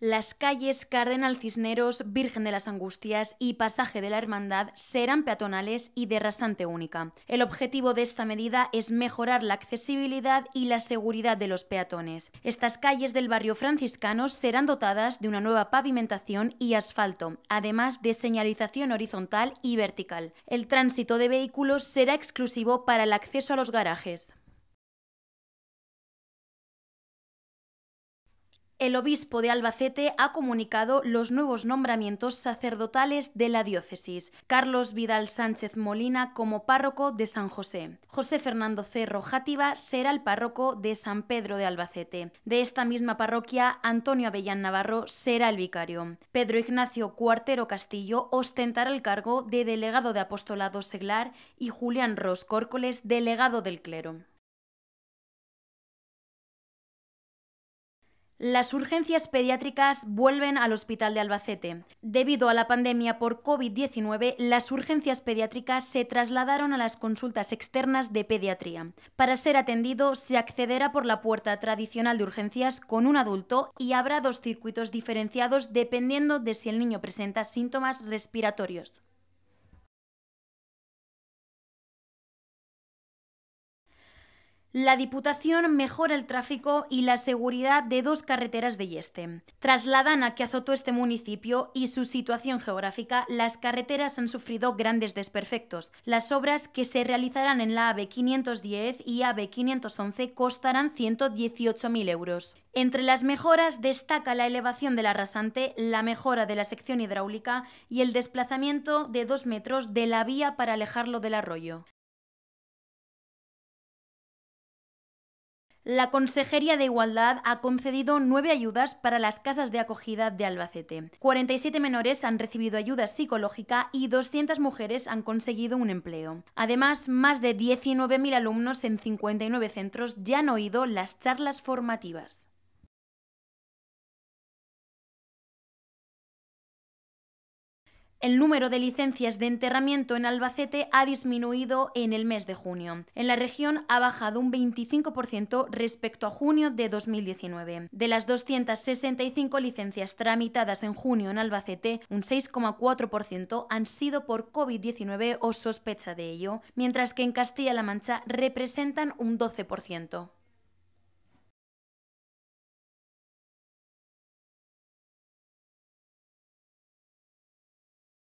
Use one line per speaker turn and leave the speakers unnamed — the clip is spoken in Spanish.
Las calles Cardenal Cisneros, Virgen de las Angustias y Pasaje de la Hermandad serán peatonales y de rasante única. El objetivo de esta medida es mejorar la accesibilidad y la seguridad de los peatones. Estas calles del barrio franciscano serán dotadas de una nueva pavimentación y asfalto, además de señalización horizontal y vertical. El tránsito de vehículos será exclusivo para el acceso a los
garajes.
El obispo de Albacete ha comunicado los nuevos nombramientos sacerdotales de la diócesis. Carlos Vidal Sánchez Molina como párroco de San José. José Fernando Cerro Játiva será el párroco de San Pedro de Albacete. De esta misma parroquia, Antonio Avellán Navarro será el vicario. Pedro Ignacio Cuartero Castillo ostentará el cargo de delegado de apostolado seglar y Julián Ros Córcoles, delegado del
clero. Las
urgencias pediátricas vuelven al Hospital de Albacete. Debido a la pandemia por COVID-19, las urgencias pediátricas se trasladaron a las consultas externas de pediatría. Para ser atendido, se accederá por la puerta tradicional de urgencias con un adulto y habrá dos circuitos diferenciados dependiendo de si el niño presenta síntomas respiratorios. La Diputación mejora el tráfico y la seguridad de dos carreteras de Yeste. Tras la dana que azotó este municipio y su situación geográfica, las carreteras han sufrido grandes desperfectos. Las obras que se realizarán en la AB 510 y AB 511 costarán 118.000 euros. Entre las mejoras destaca la elevación de la rasante, la mejora de la sección hidráulica y el desplazamiento de dos metros de la vía para alejarlo del arroyo. La Consejería de Igualdad ha concedido nueve ayudas para las casas de acogida de Albacete. 47 menores han recibido ayuda psicológica y 200 mujeres han conseguido un empleo. Además, más de 19.000 alumnos en 59 centros ya han oído las charlas formativas. El número de licencias de enterramiento en Albacete ha disminuido en el mes de junio. En la región ha bajado un 25% respecto a junio de 2019. De las 265 licencias tramitadas en junio en Albacete, un 6,4% han sido por COVID-19 o sospecha de ello, mientras que en Castilla-La Mancha representan un 12%.